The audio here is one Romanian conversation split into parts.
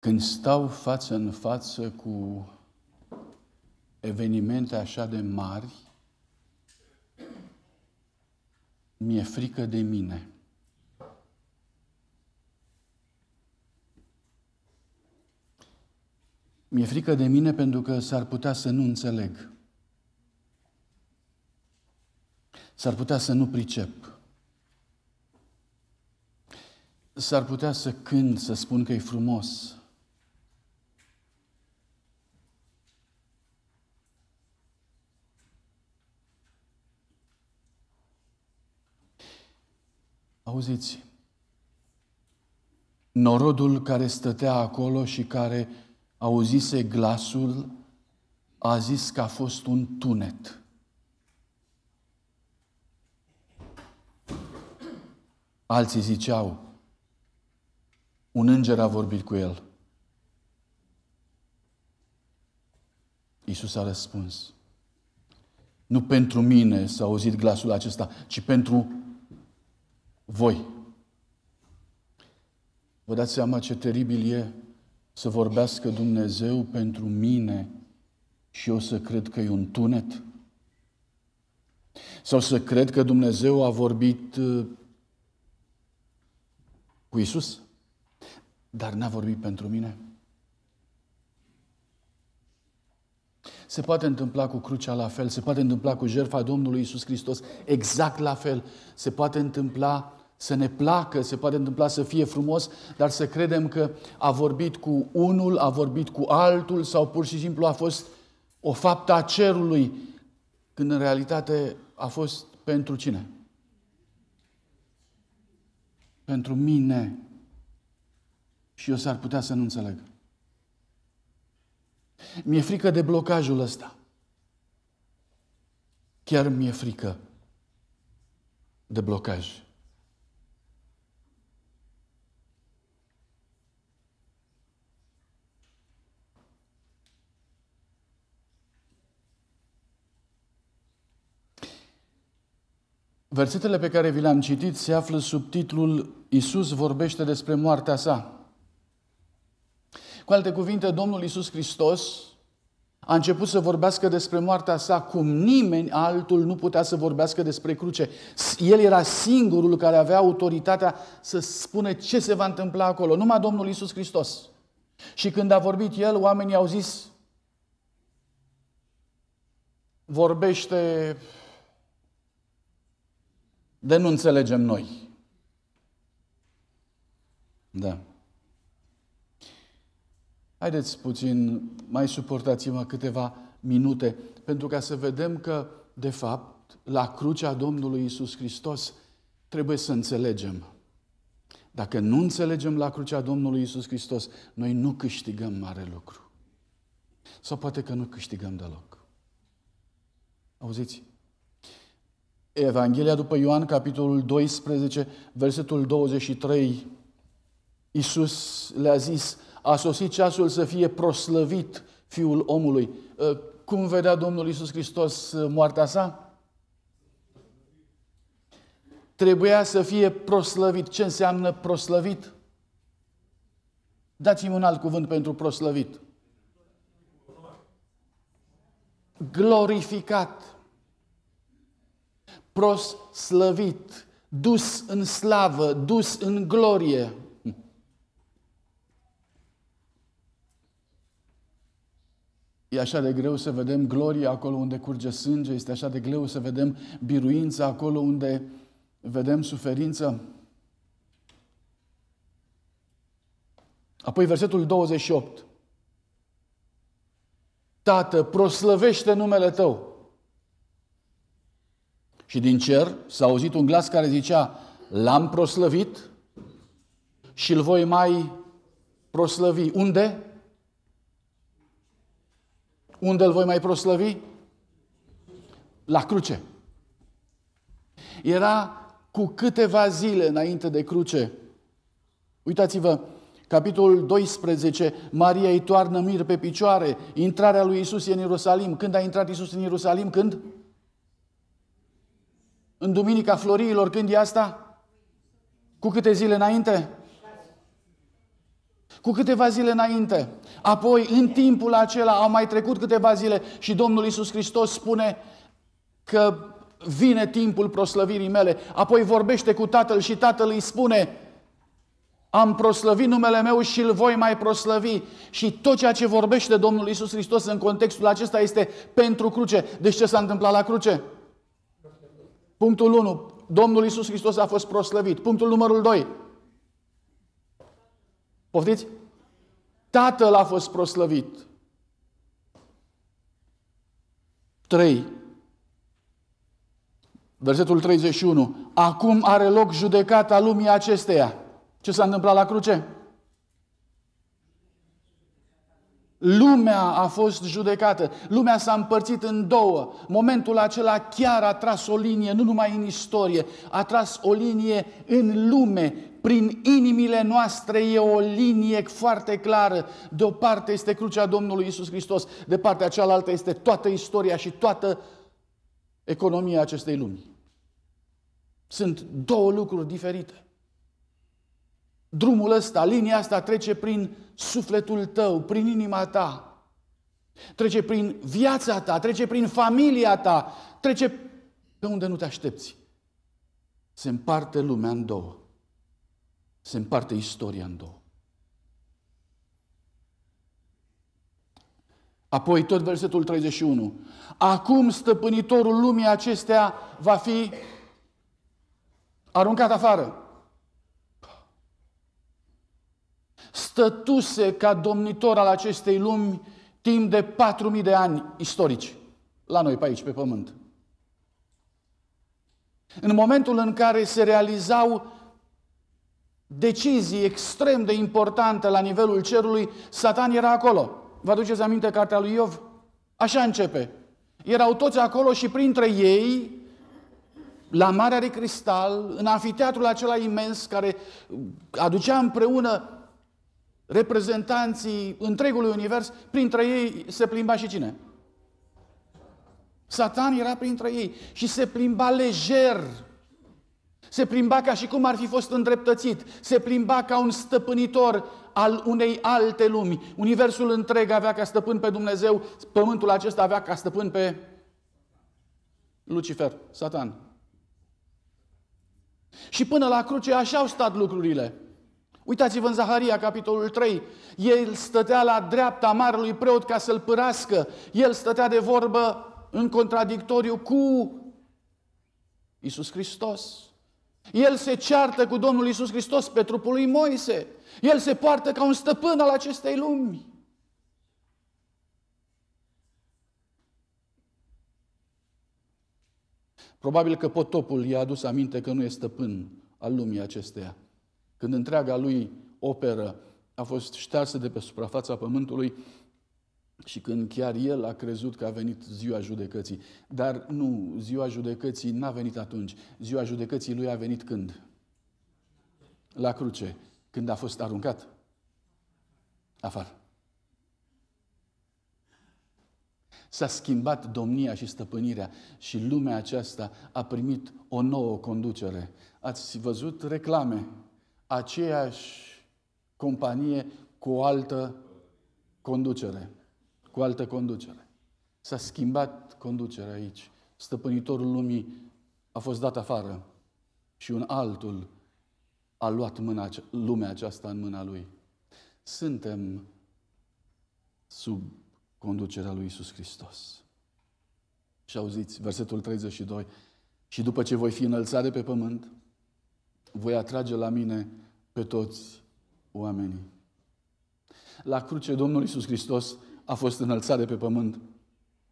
Când stau față în față cu evenimente așa de mari, mi-e frică de mine. Mi-e frică de mine pentru că s-ar putea să nu înțeleg. S-ar putea să nu pricep. S-ar putea să cânt, să spun că e frumos. Auziți, norodul care stătea acolo și care auzise glasul, a zis că a fost un tunet. Alții ziceau, un înger a vorbit cu el. Iisus a răspuns, nu pentru mine s-a auzit glasul acesta, ci pentru voi. Vă dați seama ce teribil e să vorbească Dumnezeu pentru mine și eu să cred că e un tunet? Sau să cred că Dumnezeu a vorbit uh, cu Isus, dar n-a vorbit pentru mine? Se poate întâmpla cu crucea la fel, se poate întâmpla cu jertfa Domnului Isus Hristos exact la fel, se poate întâmpla să ne placă, se poate întâmpla să fie frumos, dar să credem că a vorbit cu unul, a vorbit cu altul sau pur și simplu a fost o faptă a cerului, când în realitate a fost pentru cine? Pentru mine. Și eu s-ar putea să nu înțeleg. Mi-e frică de blocajul ăsta. Chiar mi-e frică de blocaj. Versetele pe care vi le-am citit se află sub titlul Iisus vorbește despre moartea sa. Cu alte cuvinte, Domnul Iisus Hristos a început să vorbească despre moartea sa cum nimeni altul nu putea să vorbească despre cruce. El era singurul care avea autoritatea să spună ce se va întâmpla acolo, numai Domnul Iisus Hristos. Și când a vorbit el, oamenii au zis, vorbește de nu înțelegem noi. Da. Haideți puțin, mai suportați-mă câteva minute, pentru ca să vedem că, de fapt, la crucea Domnului Isus Hristos trebuie să înțelegem. Dacă nu înțelegem la crucea Domnului Isus Hristos, noi nu câștigăm mare lucru. Sau poate că nu câștigăm deloc. Auziți? Evanghelia după Ioan, capitolul 12, versetul 23, Iisus le-a zis, a sosit ceasul să fie proslăvit Fiul omului. Ă, cum vedea Domnul Iisus Hristos ă, moartea sa? Trebuia să fie proslăvit. Ce înseamnă proslăvit? Dați-mi un alt cuvânt pentru proslăvit. Glorificat proslăvit, dus în slavă, dus în glorie. E așa de greu să vedem gloria acolo unde curge sânge, este așa de greu să vedem biruința acolo unde vedem suferință. Apoi versetul 28. Tată, proslăvește numele tău. Și din cer s-a auzit un glas care zicea, l-am proslăvit și îl voi mai proslăvi. Unde? Unde îl voi mai proslăvi? La cruce. Era cu câteva zile înainte de cruce. Uitați-vă, capitolul 12, Maria îi toarnă mir pe picioare, intrarea lui Isus în Ierusalim. Când a intrat Isus în Ierusalim? Când? În Duminica Floriilor, când e asta? Cu câte zile înainte? Cu câteva zile înainte. Apoi, în timpul acela, au mai trecut câteva zile și Domnul Iisus Hristos spune că vine timpul proslăvirii mele. Apoi vorbește cu Tatăl și Tatăl îi spune, am proslăvit numele meu și îl voi mai proslăvi. Și tot ceea ce vorbește Domnul Iisus Hristos în contextul acesta este pentru cruce. Deci ce s-a întâmplat la cruce? Punctul 1. Domnul Iisus Hristos a fost proslăvit. Punctul numărul 2. Poftiți? Tatăl a fost proslăvit. 3. Versetul 31. Acum are loc judecata lumii acesteia. Ce s-a întâmplat la cruce? Lumea a fost judecată, lumea s-a împărțit în două. Momentul acela chiar a tras o linie, nu numai în istorie, a tras o linie în lume. Prin inimile noastre e o linie foarte clară. De o parte este crucea Domnului Isus Hristos, de partea cealaltă este toată istoria și toată economia acestei lumi. Sunt două lucruri diferite. Drumul ăsta, linia asta trece prin sufletul tău, prin inima ta. Trece prin viața ta, trece prin familia ta, trece pe unde nu te aștepți. Se împarte lumea în două. Se împarte istoria în două. Apoi tot versetul 31. Acum stăpânitorul lumii acestea va fi aruncat afară. stătuse ca domnitor al acestei lumi timp de 4.000 de ani istorici, la noi pe aici, pe pământ. În momentul în care se realizau decizii extrem de importante la nivelul cerului, Satan era acolo. Vă aduceți aminte cartea lui Iov? Așa începe. Erau toți acolo și printre ei, la Marea de Cristal, în anfiteatrul acela imens care aducea împreună reprezentanții întregului univers, printre ei se plimba și cine? Satan era printre ei și se plimba lejer. Se plimba ca și cum ar fi fost îndreptățit. Se plimba ca un stăpânitor al unei alte lumi. Universul întreg avea ca stăpân pe Dumnezeu, pământul acesta avea ca stăpân pe Lucifer, Satan. Și până la cruce așa au stat lucrurile. Uitați-vă în Zaharia, capitolul 3. El stătea la dreapta marelui preot ca să-l pârască. El stătea de vorbă în contradictoriu cu Isus Hristos. El se ceartă cu Domnul Isus Hristos pe trupul lui Moise. El se poartă ca un stăpân al acestei lumi. Probabil că potopul i-a adus aminte că nu e stăpân al lumii acesteia când întreaga lui operă a fost ștearsă de pe suprafața pământului și când chiar el a crezut că a venit ziua judecății. Dar nu, ziua judecății n-a venit atunci. Ziua judecății lui a venit când? La cruce, când a fost aruncat afară. S-a schimbat domnia și stăpânirea și lumea aceasta a primit o nouă conducere. Ați văzut reclame aceeași companie cu o altă conducere. Cu altă conducere. S-a schimbat conducerea aici. Stăpânitorul lumii a fost dat afară și un altul a luat mâna, lumea aceasta în mâna lui. Suntem sub conducerea lui Isus Hristos. Și auziți, versetul 32. Și după ce voi fi de pe pământ, voi atrage la mine pe toți oamenii. La cruce Domnul Iisus Hristos a fost înălțat de pe pământ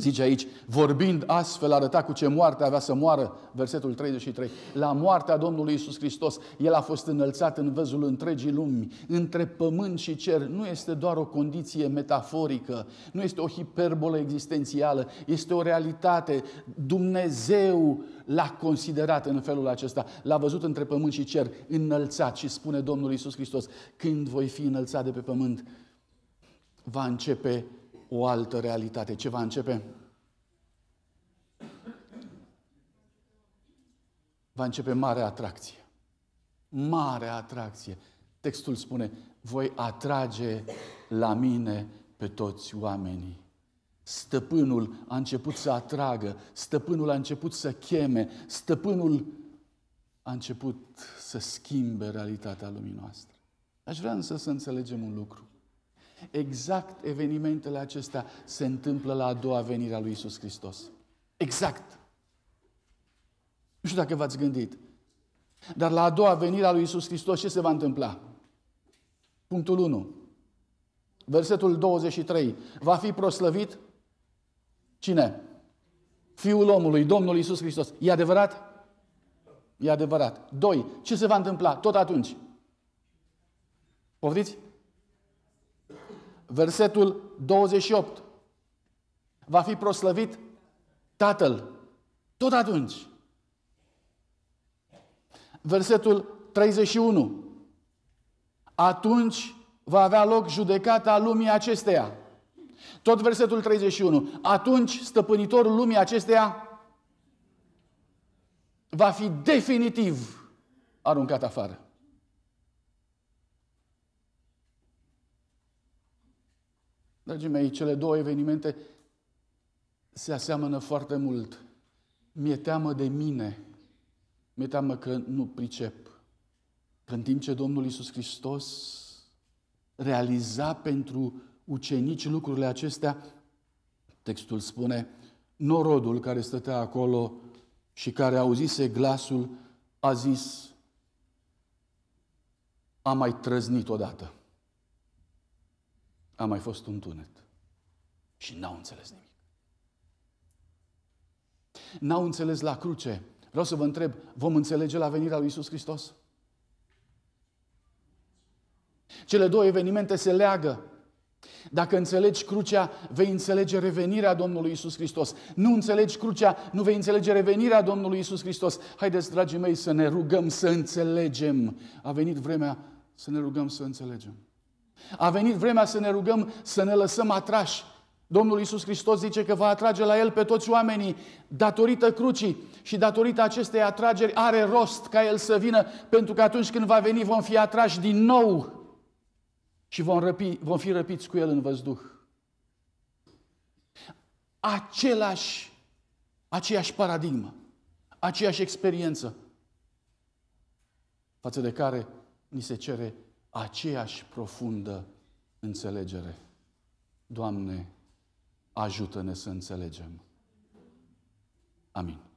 Zice aici, vorbind astfel, arăta cu ce moarte avea să moară, versetul 33. La moartea Domnului Isus Hristos, El a fost înălțat în văzul întregii lumi, între pământ și cer. Nu este doar o condiție metaforică, nu este o hiperbolă existențială, este o realitate. Dumnezeu l-a considerat în felul acesta, l-a văzut între pământ și cer, înălțat și spune Domnul Isus Hristos, când voi fi înălțat de pe pământ, va începe o altă realitate. Ce va începe? Va începe mare atracție. Mare atracție. Textul spune, voi atrage la mine pe toți oamenii. Stăpânul a început să atragă, stăpânul a început să cheme, stăpânul a început să schimbe realitatea lumii noastre. Aș vrea însă să înțelegem un lucru. Exact evenimentele acestea se întâmplă la a doua venire a lui Isus Hristos. Exact. Nu știu dacă v-ați gândit. Dar la a doua venire a lui Isus Hristos ce se va întâmpla? Punctul 1. Versetul 23. Va fi proslăvit cine? Fiul omului, Domnul Isus Hristos. E adevărat? E adevărat. 2. Ce se va întâmpla tot atunci? Poftiți? versetul 28. Va fi proslăvit Tatăl. Tot atunci. Versetul 31. Atunci va avea loc judecata lumii acesteia. Tot versetul 31. Atunci stăpânitorul lumii acesteia va fi definitiv aruncat afară. Dragii mei, cele două evenimente se aseamănă foarte mult. Mi-e teamă de mine. Mi-e teamă că nu pricep. Că în timp ce Domnul Iisus Hristos realiza pentru ucenici lucrurile acestea, textul spune, norodul care stătea acolo și care auzise glasul a zis, a mai trăznit odată a mai fost un tunet. Și n-au înțeles nimic. N-au înțeles la cruce. Vreau să vă întreb, vom înțelege la venirea lui Isus Hristos? Cele două evenimente se leagă. Dacă înțelegi crucea, vei înțelege revenirea Domnului Isus Hristos. Nu înțelegi crucea, nu vei înțelege revenirea Domnului Isus Hristos. Haideți, dragii mei, să ne rugăm să înțelegem. A venit vremea să ne rugăm să înțelegem. A venit vremea să ne rugăm să ne lăsăm atrași. Domnul Iisus Hristos zice că va atrage la El pe toți oamenii datorită crucii și datorită acestei atrageri are rost ca El să vină pentru că atunci când va veni vom fi atrași din nou și vom, răpi, vom fi răpiți cu El în văzduh. Același, aceeași paradigmă, aceeași experiență față de care ni se cere aceeași profundă înțelegere. Doamne, ajută-ne să înțelegem. Amin.